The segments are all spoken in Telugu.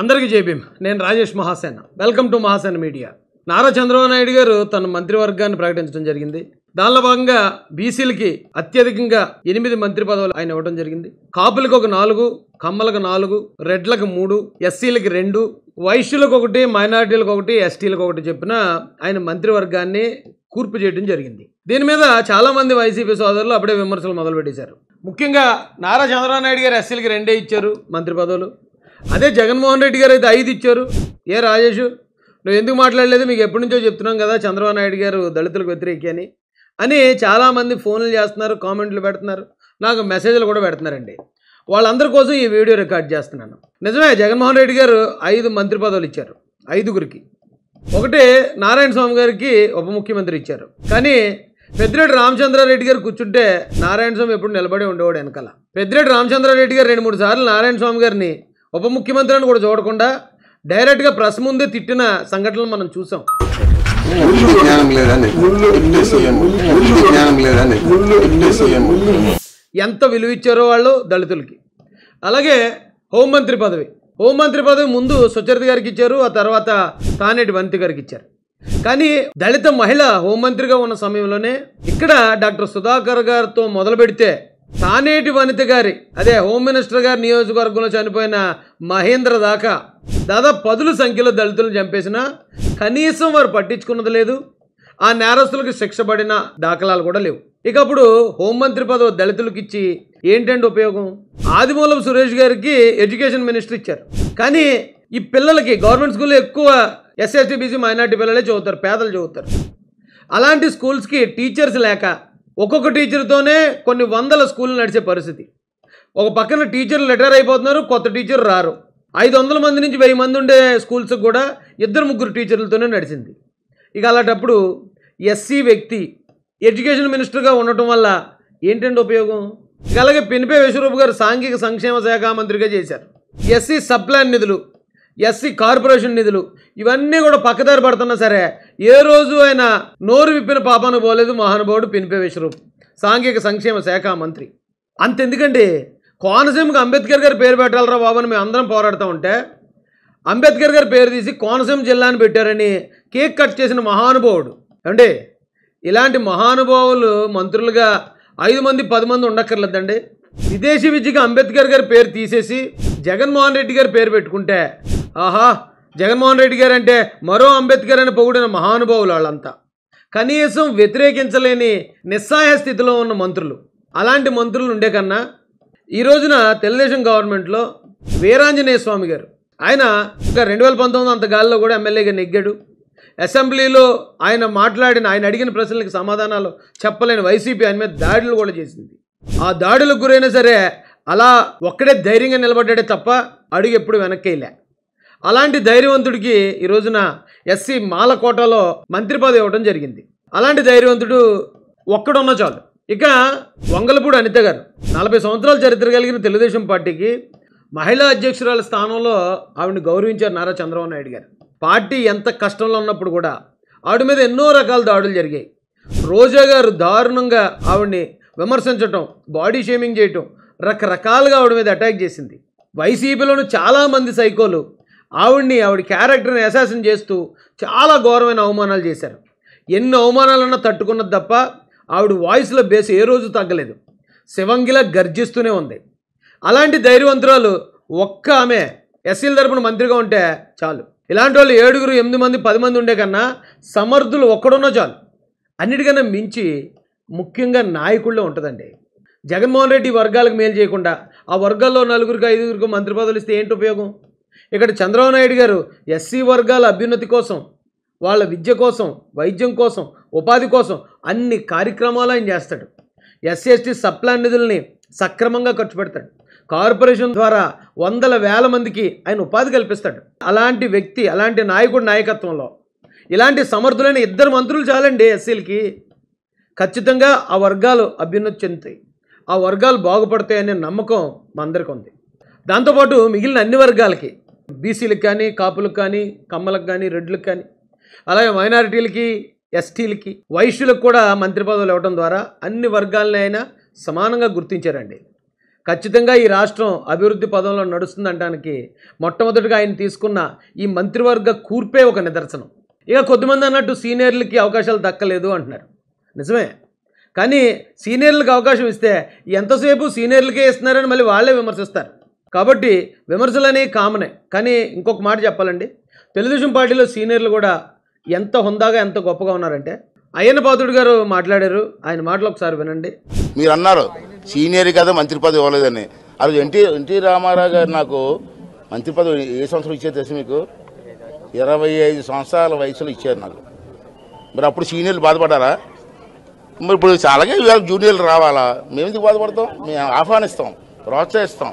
అందరికీ జేబీమ్ నేను Rajesh Mahasena welcome to Mahasena media Nara Chandrababu Naidu గారు తన మంత్రివర్గాన్ని ప్రకటించడం జరిగింది దానిలో భాగంగా బీసీలకి అత్యధికంగా ఎనిమిది మంత్రి పదవులు ఆయన ఇవ్వడం జరిగింది కాపులకు ఒక నాలుగు కమ్మలకు నాలుగు రెడ్లకు మూడు ఎస్సీలకి రెండు వైశ్యులకు ఒకటి మైనారిటీలకు ఒకటి ఎస్టీలకు ఒకటి చెప్పిన ఆయన మంత్రివర్గాన్ని కూర్పు చేయడం జరిగింది దీని మీద చాలామంది వైసీపీ సోదరులు అప్పుడే విమర్శలు మొదలుపెట్టేశారు ముఖ్యంగా నారా చంద్రబాబు నాయుడు గారు ఎస్సీలకి రెండే ఇచ్చారు మంత్రి పదవులు అదే జగన్మోహన్ రెడ్డి గారు అయితే ఐదు ఇచ్చారు ఏ రాజేష్ నువ్వు ఎందుకు మాట్లాడలేదు మీకు ఎప్పటి నుంచో చెప్తున్నాం కదా చంద్రబాబు నాయుడు గారు దళితులకు వ్యతిరేకి అని అని చాలామంది ఫోన్లు చేస్తున్నారు కామెంట్లు పెడుతున్నారు నాకు మెసేజ్లు కూడా పెడుతున్నారండి వాళ్ళందరి కోసం ఈ వీడియో రికార్డ్ చేస్తున్నాను నిజమే జగన్మోహన్ రెడ్డి గారు ఐదు మంత్రి పదవులు ఇచ్చారు ఐదుగురికి ఒకటే నారాయణ స్వామి గారికి ఉప ముఖ్యమంత్రి ఇచ్చారు కానీ పెద్దిరెడ్డి రామచంద్రారెడ్డి గారు కూర్చుంటే నారాయణ స్వామి ఎప్పుడు నిలబడి ఉండేవాడు వెనకాల పెద్దిరెడ్డి రామచంద్రారెడ్డి గారు రెండు మూడు సార్లు నారాయణ స్వామి గారిని ఉప ముఖ్యమంత్రి అని కూడా చూడకుండా డైరెక్ట్గా ప్రశ్న ముందే తిట్టిన సంఘటనలు మనం చూసాం ఎంత విలువ ఇచ్చారో వాళ్ళు దళితులకి అలాగే హోంమంత్రి పదవి హోంమంత్రి పదవి ముందు సుచరిత గారికి ఇచ్చారు ఆ తర్వాత తానేటి వంతి గారికి ఇచ్చారు కానీ దళిత మహిళ హోంమంత్రిగా ఉన్న సమయంలోనే ఇక్కడ డాక్టర్ సుధాకర్ గారితో మొదలు పెడితే తానేటి వనిత గారి అదే హోమ్ మినిస్టర్ గారి నియోజకవర్గంలో చనిపోయిన మహేంద్ర దాకా దాదాపు పదుల సంఖ్యలో దళితులను చంపేసిన కనీసం వారు పట్టించుకున్నది లేదు ఆ నేరస్తులకు శిక్ష పడిన దాఖలాలు కూడా లేవు ఇక అప్పుడు హోంమంత్రి పదవి దళితులకు ఇచ్చి ఏంటంటే ఉపయోగం ఆదిమూలం సురేష్ గారికి ఎడ్యుకేషన్ మినిస్టర్ ఇచ్చారు కానీ ఈ పిల్లలకి గవర్నమెంట్ స్కూల్లో ఎక్కువ ఎస్ఎస్టీ బీసీ మైనార్టీ పిల్లలే చదువుతారు పేదలు చదువుతారు అలాంటి స్కూల్స్కి టీచర్స్ లేక ఒక్కొక్క టీచర్తోనే కొన్ని వందల స్కూళ్ళు నడిచే పరిస్థితి ఒక పక్కన టీచర్లు రిటైర్ అయిపోతున్నారు కొత్త టీచర్ రారు ఐదు వందల మంది నుంచి వెయ్యి మంది ఉండే స్కూల్స్కి కూడా ఇద్దరు ముగ్గురు టీచర్లతోనే నడిచింది ఇక అలాంటప్పుడు ఎస్సీ వ్యక్తి ఎడ్యుకేషన్ మినిస్టర్గా ఉండటం వల్ల ఏంటండి ఉపయోగం ఇక అలాగే పినిపే విశ్వరూప్ గారు సాంఘిక సంక్షేమ శాఖ మంత్రిగా చేశారు ఎస్సీ సబ్ ప్లాన్ నిధులు ఎస్సీ కార్పొరేషన్ నిధులు ఇవన్నీ కూడా పక్కదారి పడుతున్నా సరే ఏ రోజు ఆయన నోరు విప్పిన పాపను పోలేదు మహానుభావుడు పినిపే విశ్వరూప్ సాంఘిక సంక్షేమ శాఖ మంత్రి అంతెందుకండి కోనసీమకు అంబేద్కర్ గారు పేరు పెట్టాలరా బాబు అని మేము అందరం పోరాడుతూ ఉంటే అంబేద్కర్ గారి పేరు తీసి కోనసీమ జిల్లాని పెట్టారని కేక్ కట్ చేసిన మహానుభావుడు అండి ఇలాంటి మహానుభావులు మంత్రులుగా ఐదు మంది పది మంది ఉండక్కర్లేదండి విదేశీ విద్యకు అంబేద్కర్ గారి పేరు తీసేసి జగన్మోహన్ రెడ్డి గారి పేరు పెట్టుకుంటే ఆహా జగన్మోహన్ రెడ్డి గారు అంటే మరో అంబేద్కర్ అని పొగిడిన మహానుభావులు వాళ్ళంతా కనీసం వ్యతిరేకించలేని నిస్సహాయ స్థితిలో ఉన్న మంత్రులు అలాంటి మంత్రులు ఉండే కన్నా ఈ రోజున తెలుగుదేశం గవర్నమెంట్లో వీరాంజనేయ స్వామి గారు ఆయన ఇంకా రెండు వేల పంతొమ్మిది అంత గాల్లో కూడా ఎమ్మెల్యేగా నెగ్గాడు అసెంబ్లీలో ఆయన మాట్లాడిన ఆయన అడిగిన ప్రశ్నలకు సమాధానాలు చెప్పలేని వైసీపీ ఆయన మీద దాడులు కూడా చేసింది ఆ దాడులకు గురైనా సరే అలా ఒక్కడే ధైర్యంగా నిలబడ్డాడే తప్ప అడుగు ఎప్పుడు వెనక్కి అలాంటి ధైర్యవంతుడికి ఈ రోజున ఎస్సీ మాలకోటలో మంత్రి పదవి ఇవ్వడం జరిగింది అలాంటి ధైర్యవంతుడు ఒక్కడున్న చాలు ఇక వంగలపూడి అనిత గారు నలభై సంవత్సరాల చరిత్ర కలిగిన తెలుగుదేశం పార్టీకి మహిళా అధ్యక్షురాల స్థానంలో ఆవిడని గౌరవించారు నారా చంద్రబాబు నాయుడు గారు పార్టీ ఎంత కష్టంలో ఉన్నప్పుడు కూడా ఆవిడ మీద ఎన్నో రకాల దాడులు జరిగాయి రోజా గారు దారుణంగా ఆవిడ్ని విమర్శించటం బాడీ షేమింగ్ చేయటం రకరకాలుగా ఆవిడ మీద అటాక్ చేసింది వైసీపీలోని చాలామంది సైకోలు ఆవిడ్ని ఆవిడ క్యారెక్టర్ని అసాసిన్ చేస్తూ చాలా ఘోరమైన అవమానాలు చేశారు ఎన్ని అవమానాలన్నా తట్టుకున్నది తప్ప ఆవిడ వాయిస్లో బేస్ ఏ రోజు తగ్గలేదు శివంగిలా గర్జిస్తూనే ఉంది అలాంటి ధైర్యవంతురాలు ఒక్క ఆమె ఎస్సీల తరపున మంత్రిగా ఉంటే చాలు ఇలాంటి వాళ్ళు ఏడుగురు ఎనిమిది మంది పది మంది ఉండే కన్నా సమర్థులు ఒక్కడున్నా చాలు అన్నిటికన్నా మించి ముఖ్యంగా నాయకుల్లో ఉంటుందండి జగన్మోహన్ రెడ్డి వర్గాలకు మేలు చేయకుండా ఆ వర్గాల్లో నలుగురికి ఐదుగురికి మంత్రి పదవులు ఇస్తే ఏంటి ఉపయోగం ఇక్కడ చంద్రబాబు నాయుడు గారు ఎస్సీ వర్గాల అభ్యున్నతి కోసం వాళ్ళ విద్య కోసం వైద్యం కోసం ఉపాధి కోసం అన్ని కార్యక్రమాలు ఆయన చేస్తాడు ఎస్సీ ఎస్టీ సప్లాన్ నిధుల్ని సక్రమంగా ఖర్చు పెడతాడు కార్పొరేషన్ ద్వారా వందల వేల మందికి ఆయన ఉపాధి కల్పిస్తాడు అలాంటి వ్యక్తి అలాంటి నాయకుడు నాయకత్వంలో ఇలాంటి సమర్థులైన ఇద్దరు మంత్రులు చాలండి ఎస్సీలకి ఖచ్చితంగా ఆ వర్గాలు అభ్యున్నతి చెందుతాయి ఆ వర్గాలు బాగుపడతాయనే నమ్మకం మా అందరికీ ఉంది దాంతోపాటు మిగిలిన అన్ని వర్గాలకి బీసీలకు కానీ కాపులకు కానీ కమ్మలకు కానీ రెడ్లకు కానీ అలాగే మైనారిటీలకి ఎస్టీలకి వైశ్యులకు కూడా మంత్రి పదవులు ఇవ్వడం ద్వారా అన్ని వర్గాలని అయినా సమానంగా గుర్తించారండి ఖచ్చితంగా ఈ రాష్ట్రం అభివృద్ధి పదంలో నడుస్తుందనడానికి మొట్టమొదటిగా ఆయన తీసుకున్న ఈ మంత్రివర్గ కూర్పే ఒక నిదర్శనం ఇక కొద్దిమంది అన్నట్టు సీనియర్లకి అవకాశాలు దక్కలేదు అంటున్నారు నిజమే కానీ సీనియర్లకు అవకాశం ఇస్తే ఎంతసేపు సీనియర్లకే ఇస్తున్నారని మళ్ళీ వాళ్ళే విమర్శిస్తారు కాబట్టి విమర్శలనే కామనే కానీ ఇంకొక మాట చెప్పాలండి తెలుగుదేశం పార్టీలో సీనియర్లు కూడా ఎంత హుందాగా ఎంత గొప్పగా ఉన్నారంటే అయ్యన్న పాత్రుడు గారు మాట్లాడారు ఆయన మాటలు ఒకసారి వినండి మీరు అన్నారు సీనియర్ కదా మంత్రి పదవి ఇవ్వలేదని అది ఎన్టీ ఎన్టీ రామారావు గారు నాకు మంత్రి పదవి ఏ సంవత్సరం ఇచ్చారు తెలుసు మీకు ఇరవై ఐదు సంవత్సరాల వయసులో ఇచ్చారు నాకు మరి అప్పుడు సీనియర్లు బాధపడ్డారా మరి ఇప్పుడు అలాగే జూనియర్లు రావాలా మేము ఎందుకు బాధపడతాం మేము ఆహ్వానిస్తాం ప్రోత్సహిస్తాం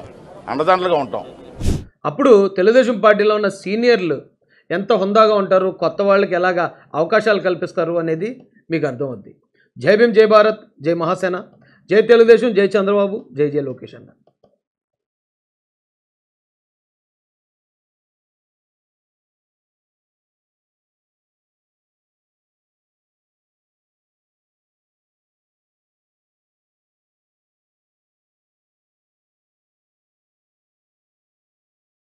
అండదండలుగా ఉంటాం అప్పుడు తెలుగుదేశం పార్టీలో ఉన్న సీనియర్లు ఎంత హుందాగా ఉంటారు కొత్త వాళ్ళకి ఎలాగా అవకాశాలు కల్పిస్తారు అనేది మీకు అర్థమవుద్ది జై భీమ్ జై భారత్ జై మహాసేన జై తెలుగుదేశం జై చంద్రబాబు జై జై లోకేష్ అన్న